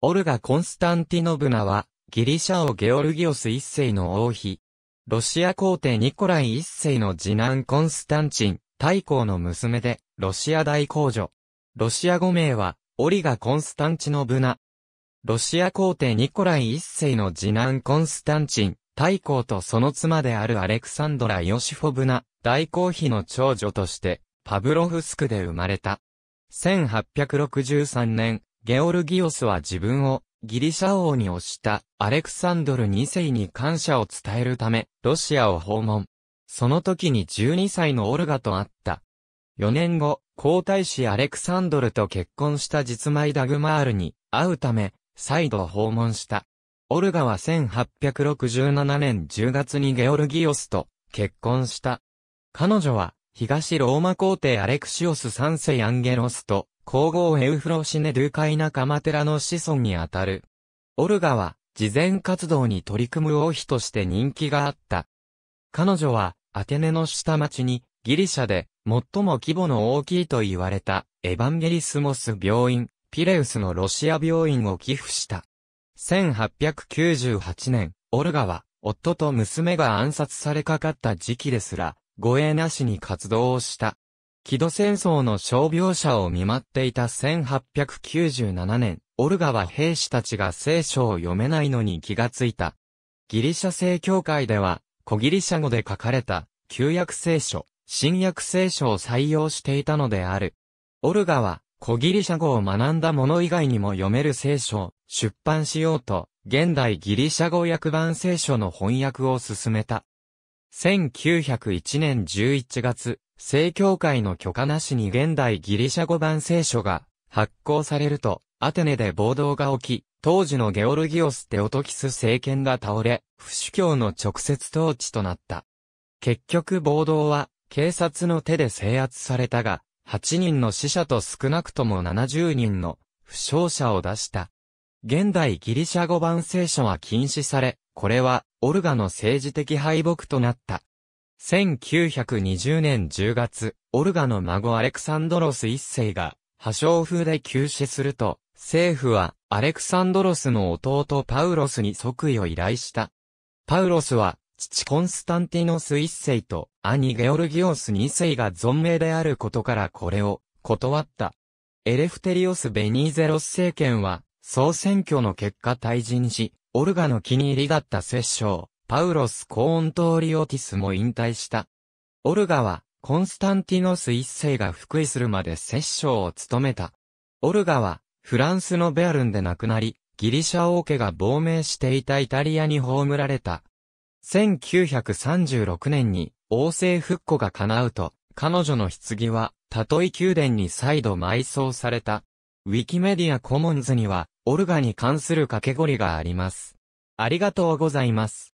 オルガ・コンスタンティノブナは、ギリシャ王ゲオルギオス一世の王妃。ロシア皇帝ニコライ一世の次男コンスタンチン、大公の娘で、ロシア大公女。ロシア語名は、オリガ・コンスタンチノブナ。ロシア皇帝ニコライ一世の次男コンスタンチン、大公とその妻であるアレクサンドラ・ヨシフォブナ、大公妃の長女として、パブロフスクで生まれた。1863年、ゲオルギオスは自分をギリシャ王に推したアレクサンドル2世に感謝を伝えるため、ロシアを訪問。その時に12歳のオルガと会った。4年後、皇太子アレクサンドルと結婚した実妹ダグマールに会うため、再度訪問した。オルガは1867年10月にゲオルギオスと結婚した。彼女は東ローマ皇帝アレクシオス3世アンゲロスと皇后エウフロシネ・ドーカイナ・カマテラの子孫にあたる。オルガは、慈善活動に取り組む王妃として人気があった。彼女は、アテネの下町に、ギリシャで、最も規模の大きいと言われた、エヴァンゲリスモス病院、ピレウスのロシア病院を寄付した。1898年、オルガは、夫と娘が暗殺されかかった時期ですら、護衛なしに活動をした。木戸戦争の傷病者を見舞っていた1897年、オルガは兵士たちが聖書を読めないのに気がついた。ギリシャ正教会では、古ギリシャ語で書かれた、旧約聖書、新約聖書を採用していたのである。オルガは、古ギリシャ語を学んだ者以外にも読める聖書を出版しようと、現代ギリシャ語訳版聖書の翻訳を進めた。1901年11月、正教会の許可なしに現代ギリシャ語版聖書が発行されると、アテネで暴動が起き、当時のゲオルギオス・テオトキス政権が倒れ、不主教の直接統治となった。結局暴動は、警察の手で制圧されたが、8人の死者と少なくとも70人の負傷者を出した。現代ギリシャ語版聖書は禁止され、これはオルガの政治的敗北となった。1920年10月、オルガの孫アレクサンドロス一世が、破傷風で急死すると、政府は、アレクサンドロスの弟パウロスに即位を依頼した。パウロスは、父コンスタンティノス一世と、兄ゲオルギオス二世が存命であることからこれを、断った。エレフテリオス・ベニーゼロス政権は、総選挙の結果退陣し、オルガの気に入りだった摂政、パウロス・コーントーリオティスも引退した。オルガは、コンスタンティノス一世が復位するまで摂政を務めた。オルガは、フランスのベアルンで亡くなり、ギリシャ王家が亡命していたイタリアに葬られた。1936年に王政復古が叶うと、彼女の棺は、たとえ宮殿に再度埋葬された。ウィキメディアコモンズには、オルガに関する掛けりがあります。ありがとうございます。